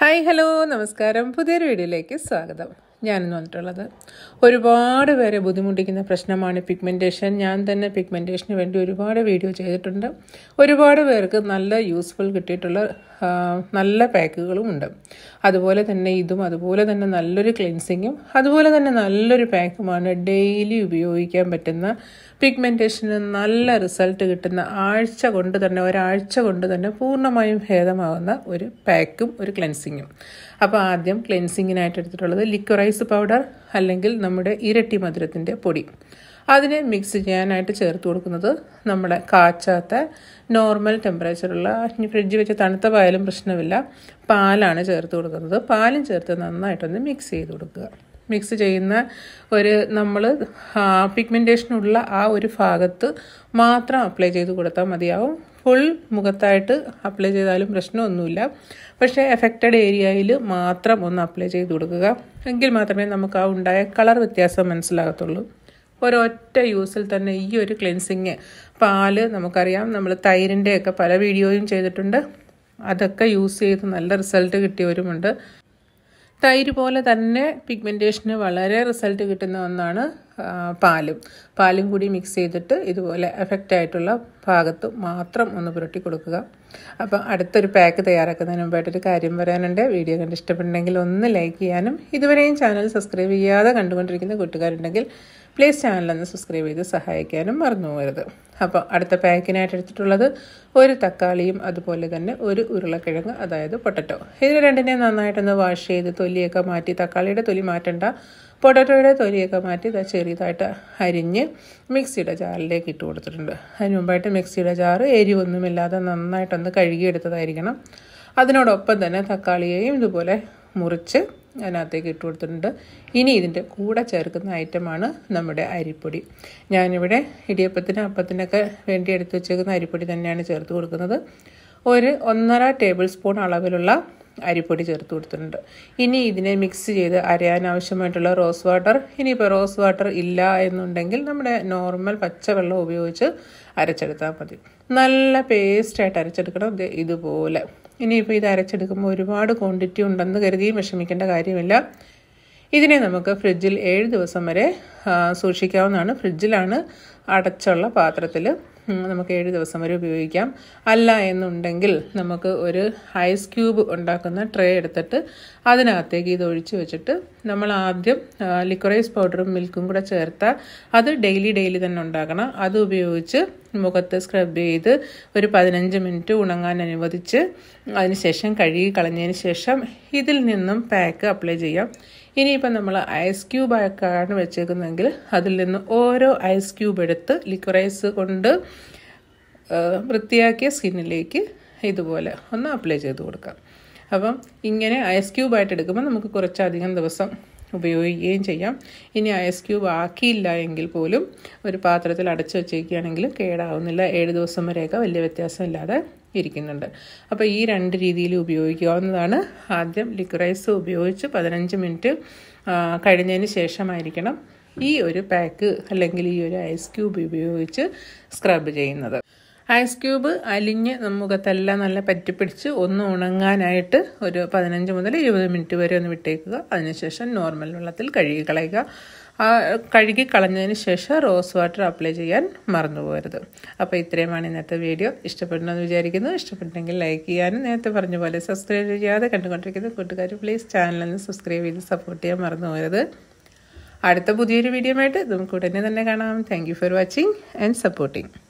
hi hello നമസ്കാരം പുതിയൊരു വീഡിയോയിലേക്ക് സ്വാഗതം ഞാനെന്ന് വന്നിട്ടുള്ളത് ഒരുപാട് പേരെ ബുദ്ധിമുട്ടിക്കുന്ന പ്രശ്നമാണ് പിഗ്മെൻറ്റേഷൻ ഞാൻ തന്നെ പിഗ്മെൻറ്റേഷന് വേണ്ടി ഒരുപാട് വീഡിയോ ചെയ്തിട്ടുണ്ട് ഒരുപാട് പേർക്ക് നല്ല യൂസ്ഫുൾ കിട്ടിയിട്ടുള്ള നല്ല പാക്കുകളും ഉണ്ട് അതുപോലെ തന്നെ ഇതും അതുപോലെ തന്നെ നല്ലൊരു ക്ലിൻസിങ്ങും അതുപോലെ തന്നെ നല്ലൊരു പാക്കുമാണ് ഡെയിലി ഉപയോഗിക്കാൻ പറ്റുന്ന പിഗ്മെൻറ്റേഷന് നല്ല റിസൾട്ട് കിട്ടുന്ന ആഴ്ച കൊണ്ട് തന്നെ ഒരാഴ്ച കൊണ്ട് തന്നെ പൂർണ്ണമായും ഭേദമാകുന്ന ഒരു പാക്കും ഒരു ക്ലെൻസിങ്ങും അപ്പോൾ ആദ്യം ക്ലെൻസിങ്ങിനായിട്ട് എടുത്തിട്ടുള്ളത് ലിക്വറൈസ് റൈസ് പൗഡർ അല്ലെങ്കിൽ നമ്മുടെ ഇരട്ടി മധുരത്തിൻ്റെ പൊടി അതിനെ മിക്സ് ചെയ്യാനായിട്ട് ചേർത്ത് കൊടുക്കുന്നത് നമ്മുടെ കാച്ചാത്ത നോർമൽ ടെമ്പറേച്ചറുള്ള ഫ്രിഡ്ജ് വെച്ച് തണുത്ത പായാലും പ്രശ്നമില്ല പാലാണ് ചേർത്ത് കൊടുക്കുന്നത് പാലും ചേർത്ത് നന്നായിട്ടൊന്ന് മിക്സ് ചെയ്ത് കൊടുക്കുക മിക്സ് ചെയ്യുന്ന ഒരു നമ്മൾ പിഗ്മെൻറ്റേഷനുള്ള ആ ഒരു ഭാഗത്ത് മാത്രം അപ്ലൈ ചെയ്ത് കൊടുത്താൽ മതിയാവും ഫുൾ മുഖത്തായിട്ട് അപ്ലൈ ചെയ്താലും പ്രശ്നമൊന്നുമില്ല പക്ഷേ എഫക്റ്റഡ് ഏരിയയിൽ മാത്രം ഒന്ന് അപ്ലൈ ചെയ്ത് കൊടുക്കുക എങ്കിൽ മാത്രമേ നമുക്ക് ആ ഉണ്ടായ കളർ വ്യത്യാസം മനസ്സിലാകത്തുള്ളൂ ഒരൊറ്റ യൂസിൽ തന്നെ ഈ ഒരു ക്ലിൻസിങ് പാല് നമുക്കറിയാം നമ്മൾ തൈരിൻ്റെയൊക്കെ പല വീഡിയോയും ചെയ്തിട്ടുണ്ട് അതൊക്കെ യൂസ് ചെയ്ത് നല്ല റിസൾട്ട് കിട്ടിയവരുമുണ്ട് തൈര് പോലെ തന്നെ പിഗ്മെൻറ്റേഷന് വളരെ റിസൾട്ട് കിട്ടുന്ന ഒന്നാണ് പാലും പാലും കൂടി മിക്സ് ചെയ്തിട്ട് ഇതുപോലെ എഫക്റ്റ് ആയിട്ടുള്ള ഭാഗത്ത് മാത്രം ഒന്ന് പുരട്ടി കൊടുക്കുക അപ്പോൾ അടുത്തൊരു പാക്ക് തയ്യാറാക്കുന്നതിന് മുമ്പായിട്ടൊരു കാര്യം പറയാനുണ്ട് വീഡിയോ കണ്ട് ഇഷ്ടപ്പെട്ടുണ്ടെങ്കിൽ ഒന്ന് ലൈക്ക് ചെയ്യാനും ഇതുവരെയും ചാനൽ സബ്സ്ക്രൈബ് ചെയ്യാതെ കണ്ടുകൊണ്ടിരിക്കുന്ന കൂട്ടുകാരുണ്ടെങ്കിൽ പ്ലീസ് ചാനലൊന്ന് സബ്സ്ക്രൈബ് ചെയ്ത് സഹായിക്കാനും മറന്നു പോകരുത് അപ്പോൾ അടുത്ത പാക്കിനായിട്ട് എടുത്തിട്ടുള്ളത് ഒരു തക്കാളിയും അതുപോലെ തന്നെ ഒരു ഉരുളക്കിഴങ്ങ് അതായത് പൊട്ടറ്റോ ഇതിന് രണ്ടിനെ നന്നായിട്ടൊന്ന് വാഷ് ചെയ്ത് തൊലിയൊക്കെ മാറ്റി തക്കാളിയുടെ തൊലി മാറ്റണ്ട പൊട്ടറ്റോയുടെ തൊലിയൊക്കെ മാറ്റി ഇതാ ചെറിയതായിട്ട് അരിഞ്ഞ് മിക്സിയുടെ ജാറിലേക്ക് ഇട്ട് കൊടുത്തിട്ടുണ്ട് അതിന് മുമ്പായിട്ട് മിക്സിയുടെ ജാറ് എരിവൊന്നുമില്ലാതെ നന്നായിട്ടൊന്ന് കഴുകിയെടുത്തതായിരിക്കണം അതിനോടൊപ്പം തന്നെ തക്കാളിയെയും ഇതുപോലെ മുറിച്ച് അതിനകത്തേക്ക് ഇട്ട് കൊടുത്തിട്ടുണ്ട് ഇനി ഇതിൻ്റെ കൂടെ ചേർക്കുന്ന ഐറ്റമാണ് നമ്മുടെ അരിപ്പൊടി ഞാനിവിടെ ഇടിയപ്പത്തിന് അപ്പത്തിനൊക്കെ വേണ്ടി എടുത്തു വെച്ചേക്കുന്ന അരിപ്പൊടി തന്നെയാണ് ചേർത്ത് കൊടുക്കുന്നത് ഒരു ഒന്നര ടേബിൾ സ്പൂൺ അളവിലുള്ള അരിപ്പൊടി ചേർത്ത് കൊടുത്തിട്ടുണ്ട് ഇനി ഇതിനെ മിക്സ് ചെയ്ത് അരയാൻ ആവശ്യമായിട്ടുള്ള റോസ് വാട്ടർ ഇനിയിപ്പോൾ റോസ് വാട്ടർ ഇല്ല എന്നുണ്ടെങ്കിൽ നമ്മുടെ നോർമൽ പച്ചവെള്ളം ഉപയോഗിച്ച് അരച്ചെടുത്താൽ മതി നല്ല പേസ്റ്റായിട്ട് അരച്ചെടുക്കണം ഇതുപോലെ ഇനിയിപ്പോൾ ഇത് അരച്ചെടുക്കുമ്പോൾ ഒരുപാട് ക്വാണ്ടിറ്റി ഉണ്ടെന്ന് കരുതിയും വിഷമിക്കേണ്ട കാര്യമില്ല ഇതിനെ നമുക്ക് ഫ്രിഡ്ജിൽ ഏഴ് ദിവസം വരെ സൂക്ഷിക്കാവുന്നതാണ് ഫ്രിഡ്ജിലാണ് അടച്ചുള്ള പാത്രത്തിൽ നമുക്ക് ഏഴ് ദിവസം വരെ ഉപയോഗിക്കാം അല്ല എന്നുണ്ടെങ്കിൽ നമുക്ക് ഒരു ഐസ് ക്യൂബ് ഉണ്ടാക്കുന്ന ട്രേ എടുത്തിട്ട് അതിനകത്തേക്ക് ഇത് ഒഴിച്ച് വെച്ചിട്ട് നമ്മൾ ആദ്യം ലിക്വറൈസ് പൗഡറും മിൽക്കും കൂടെ ചേർത്താൽ അത് ഡെയിലി ഡെയിലി തന്നെ ഉണ്ടാക്കണം അത് ഉപയോഗിച്ച് മുഖത്ത് സ്ക്രബ് ചെയ്ത് ഒരു പതിനഞ്ച് മിനിറ്റ് ഉണങ്ങാൻ അനുവദിച്ച് അതിനുശേഷം കഴുകി കളഞ്ഞതിന് ശേഷം ഇതിൽ നിന്നും പാക്ക് അപ്ലൈ ചെയ്യാം ഇനിയിപ്പോൾ നമ്മൾ ഐസ് ക്യൂബ് ആക്കാണ് വെച്ചേക്കുന്നതെങ്കിൽ അതിൽ നിന്ന് ഓരോ ഐസ് ക്യൂബ് എടുത്ത് ലിക്വറൈസ് കൊണ്ട് വൃത്തിയാക്കിയ സ്കിന്നിലേക്ക് ഇതുപോലെ ഒന്ന് അപ്ലൈ ചെയ്ത് കൊടുക്കാം അപ്പം ഇങ്ങനെ ഐസ് ക്യൂബായിട്ട് എടുക്കുമ്പോൾ നമുക്ക് കുറച്ചധികം ദിവസം ഉപയോഗിക്കുകയും ചെയ്യാം ഇനി ഐസ് ക്യൂബ് ആക്കിയില്ല എങ്കിൽ പോലും ഒരു പാത്രത്തിൽ അടച്ചു വച്ചേക്കുകയാണെങ്കിൽ കേടാവുന്നില്ല ഏഴ് ദിവസം വരെയൊക്കെ വലിയ വ്യത്യാസമില്ലാതെ ഇരിക്കുന്നുണ്ട് അപ്പോൾ ഈ രണ്ട് രീതിയിൽ ഉപയോഗിക്കാവുന്നതാണ് ആദ്യം ലിക്വറൈസ് ഉപയോഗിച്ച് പതിനഞ്ച് മിനിറ്റ് കഴിഞ്ഞതിന് ശേഷമായിരിക്കണം ഈ ഒരു പാക്ക് അല്ലെങ്കിൽ ഈ ഒരു ഐസ് ക്യൂബ് ഉപയോഗിച്ച് സ്ക്രബ് ചെയ്യുന്നത് ഐസ് ക്യൂബ് അലിഞ്ഞ് മുഖത്തെല്ലാം നല്ല പറ്റിപ്പിടിച്ച് ഒന്ന് ഉണങ്ങാനായിട്ട് ഒരു പതിനഞ്ച് മുതൽ ഇരുപത് മിനിറ്റ് വരെ ഒന്ന് വിട്ടേക്കുക അതിനുശേഷം നോർമൽ വെള്ളത്തിൽ കഴുകി കളയുക കഴുകി കളഞ്ഞതിന് ശേഷം റോസ് വാട്ടർ അപ്ലൈ ചെയ്യാൻ മറന്നു പോകരുത് അപ്പോൾ ഇത്രയുമാണ് ഇന്നത്തെ വീഡിയോ ഇഷ്ടപ്പെടണമെന്ന് വിചാരിക്കുന്നു ഇഷ്ടപ്പെട്ടെങ്കിൽ ലൈക്ക് ചെയ്യാനും നേരത്തെ പറഞ്ഞ പോലെ സബ്സ്ക്രൈബ് ചെയ്യാതെ കണ്ടുകൊണ്ടിരിക്കുന്ന കൂട്ടുകാർ പ്ലീസ് ചാനലൊന്ന് സബ്സ്ക്രൈബ് ചെയ്ത് സപ്പോർട്ട് ചെയ്യാൻ മറന്നു അടുത്ത പുതിയൊരു വീഡിയോ ആയിട്ട് നമുക്ക് ഉടനെ തന്നെ കാണാം thank for watching and supporting